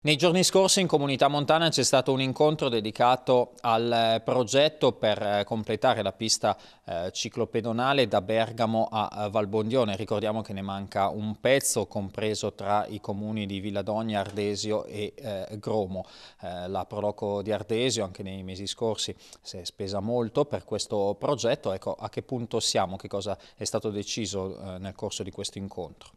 Nei giorni scorsi in Comunità Montana c'è stato un incontro dedicato al eh, progetto per eh, completare la pista eh, ciclopedonale da Bergamo a Valbondione. Ricordiamo che ne manca un pezzo compreso tra i comuni di Villadogna, Ardesio e Gromo. la Proloco di Ardesio anche nei mesi scorsi si è spesa molto per questo progetto. Ecco, a che punto siamo? Che cosa è stato deciso nel corso di questo incontro?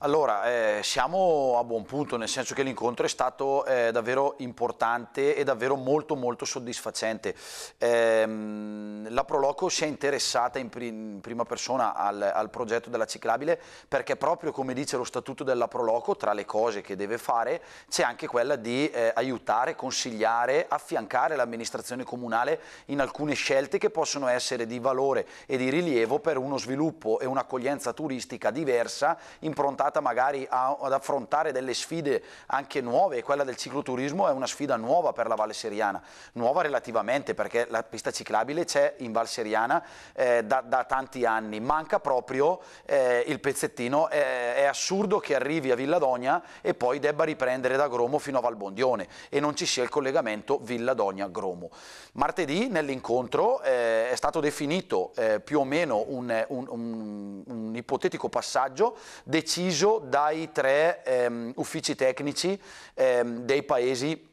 Allora, eh, siamo a buon punto, nel senso che l'incontro è stato eh, davvero importante e davvero molto molto soddisfacente. Ehm la Proloco si è interessata in, in prima persona al, al, progetto della ciclabile perché proprio come dice lo statuto della Proloco, tra le cose che deve fare c'è anche quella di eh, aiutare, consigliare, affiancare l'amministrazione comunale in alcune scelte che possono essere di valore e di rilievo per uno sviluppo e un'accoglienza turistica diversa, improntata magari a, ad affrontare delle sfide anche nuove e quella del cicloturismo è una sfida nuova per la Valle Seriana, nuova relativamente perché la pista ciclabile c'è in Val Seriana eh, da, da, tanti anni, manca proprio eh, il pezzettino, eh, è assurdo che arrivi a Villadogna e poi debba riprendere da Gromo fino a Valbondione e non ci sia il collegamento Villadogna-Gromo. Martedì nell'incontro eh, è stato definito eh, più o meno un, un, un, un, ipotetico passaggio deciso dai tre ehm, uffici tecnici ehm, dei paesi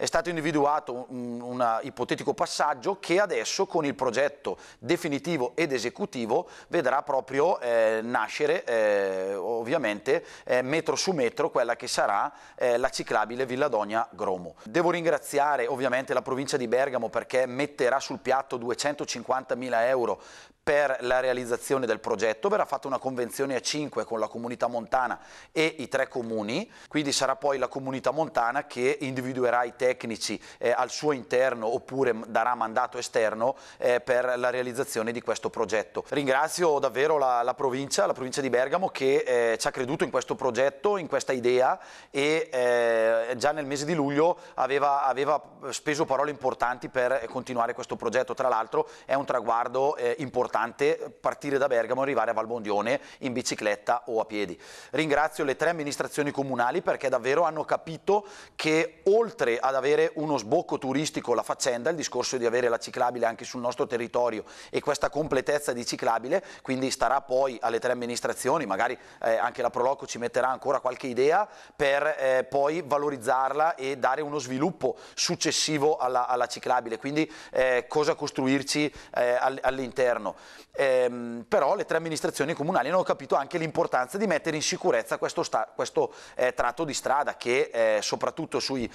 è stato individuato un, un ipotetico passaggio che adesso con il progetto definitivo ed esecutivo vedrà proprio eh, nascere eh, ovviamente eh, metro su metro quella che sarà eh, la ciclabile Villadogna Gromo. Devo ringraziare ovviamente la provincia di Bergamo perché metterà sul piatto 250 mila euro per la realizzazione del progetto, verrà fatta una convenzione a 5 con la comunità montana e i tre comuni, quindi sarà poi la comunità montana che individuerà i temi tecnici eh, al suo interno oppure darà mandato esterno eh, per la realizzazione di questo progetto. Ringrazio davvero la, la provincia, la provincia di Bergamo che eh, ci ha creduto in questo progetto, in questa idea e eh, già nel mese di luglio aveva, aveva, speso parole importanti per continuare questo progetto. Tra l'altro è un traguardo eh, importante partire da Bergamo e arrivare a Valbondione in bicicletta o a piedi. Ringrazio le tre amministrazioni comunali perché davvero hanno capito che oltre ad avere avere uno sbocco turistico la faccenda, il discorso di avere la ciclabile anche sul nostro territorio e questa completezza di ciclabile, quindi starà poi alle tre amministrazioni, magari eh, anche la Proloco ci metterà ancora qualche idea per eh, poi valorizzarla e dare uno sviluppo successivo alla, alla ciclabile, quindi eh, cosa costruirci eh, all'interno. Ehm, però le tre amministrazioni comunali hanno capito anche l'importanza di mettere in sicurezza questo, questo eh, tratto di strada che eh, soprattutto sui,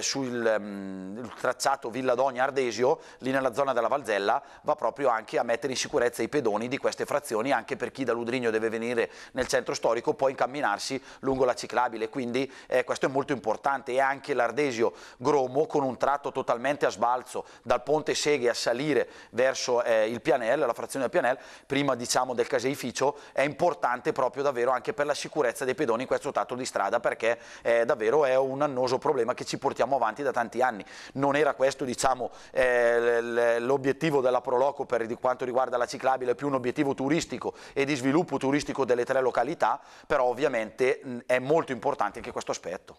sui il, mm, il tracciato villadonia Ardesio, lì nella zona della Valzella, va proprio anche a mettere in sicurezza i pedoni di queste frazioni, anche per chi da Ludrigno deve venire nel centro storico, può incamminarsi lungo la ciclabile, quindi eh, questo è molto importante e anche l'Ardesio Gromo con un tratto totalmente a sbalzo dal ponte Seghe a salire verso eh, il Pianel, la frazione del Pianel, prima diciamo del caseificio, è importante proprio davvero anche per la sicurezza dei pedoni in questo tratto di strada perché eh, davvero è un annoso problema che ci portiamo avanti avanti da tanti anni. Non era questo diciamo, eh, l'obiettivo della Proloco per quanto riguarda la ciclabile, più un obiettivo turistico e di sviluppo turistico delle tre località, però ovviamente è molto importante anche questo aspetto.